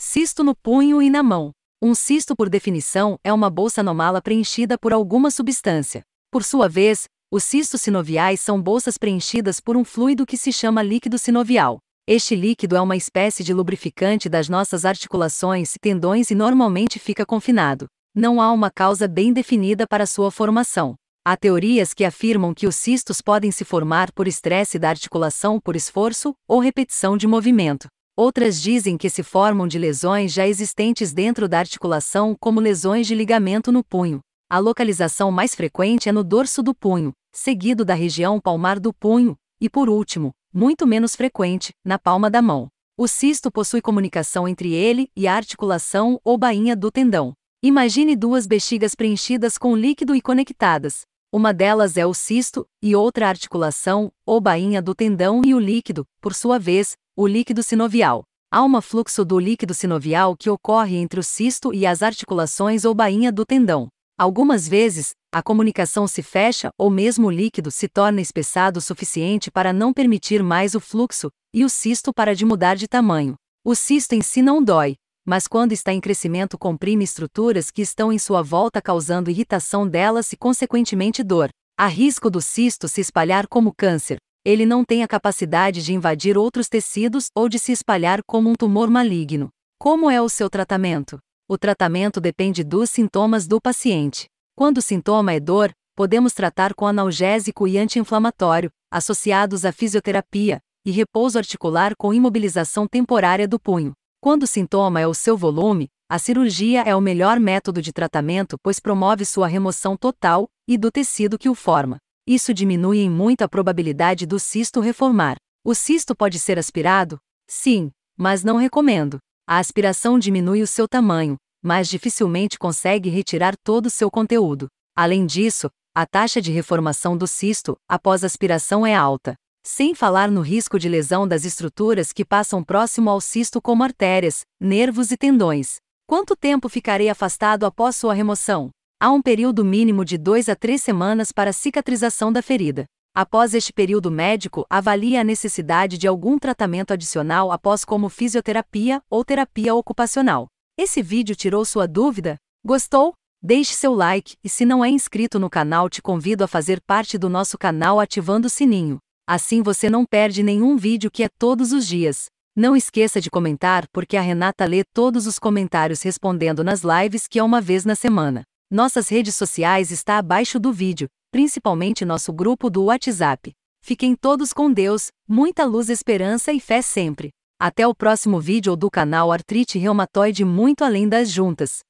Cisto no punho e na mão. Um cisto, por definição, é uma bolsa anomala preenchida por alguma substância. Por sua vez, os cistos sinoviais são bolsas preenchidas por um fluido que se chama líquido sinovial. Este líquido é uma espécie de lubrificante das nossas articulações e tendões e normalmente fica confinado. Não há uma causa bem definida para sua formação. Há teorias que afirmam que os cistos podem se formar por estresse da articulação por esforço ou repetição de movimento. Outras dizem que se formam de lesões já existentes dentro da articulação, como lesões de ligamento no punho. A localização mais frequente é no dorso do punho, seguido da região palmar do punho, e por último, muito menos frequente, na palma da mão. O cisto possui comunicação entre ele e a articulação ou bainha do tendão. Imagine duas bexigas preenchidas com líquido e conectadas, uma delas é o cisto, e outra a articulação, ou bainha do tendão e o líquido, por sua vez, o líquido sinovial. Há um fluxo do líquido sinovial que ocorre entre o cisto e as articulações ou bainha do tendão. Algumas vezes, a comunicação se fecha ou mesmo o líquido se torna espessado o suficiente para não permitir mais o fluxo, e o cisto para de mudar de tamanho. O cisto em si não dói, mas quando está em crescimento comprime estruturas que estão em sua volta causando irritação delas e consequentemente dor. Há risco do cisto se espalhar como câncer. Ele não tem a capacidade de invadir outros tecidos ou de se espalhar como um tumor maligno. Como é o seu tratamento? O tratamento depende dos sintomas do paciente. Quando o sintoma é dor, podemos tratar com analgésico e anti-inflamatório, associados à fisioterapia, e repouso articular com imobilização temporária do punho. Quando o sintoma é o seu volume, a cirurgia é o melhor método de tratamento pois promove sua remoção total e do tecido que o forma. Isso diminui em muito a probabilidade do cisto reformar. O cisto pode ser aspirado? Sim, mas não recomendo. A aspiração diminui o seu tamanho, mas dificilmente consegue retirar todo o seu conteúdo. Além disso, a taxa de reformação do cisto após aspiração é alta. Sem falar no risco de lesão das estruturas que passam próximo ao cisto, como artérias, nervos e tendões. Quanto tempo ficarei afastado após sua remoção? Há um período mínimo de 2 a 3 semanas para cicatrização da ferida. Após este período médico, avalie a necessidade de algum tratamento adicional após como fisioterapia ou terapia ocupacional. Esse vídeo tirou sua dúvida? Gostou? Deixe seu like e se não é inscrito no canal, te convido a fazer parte do nosso canal ativando o sininho. Assim você não perde nenhum vídeo que é todos os dias. Não esqueça de comentar porque a Renata lê todos os comentários respondendo nas lives que é uma vez na semana. Nossas redes sociais está abaixo do vídeo, principalmente nosso grupo do WhatsApp. Fiquem todos com Deus, muita luz, esperança e fé sempre. Até o próximo vídeo do canal Artrite Reumatoide muito além das juntas.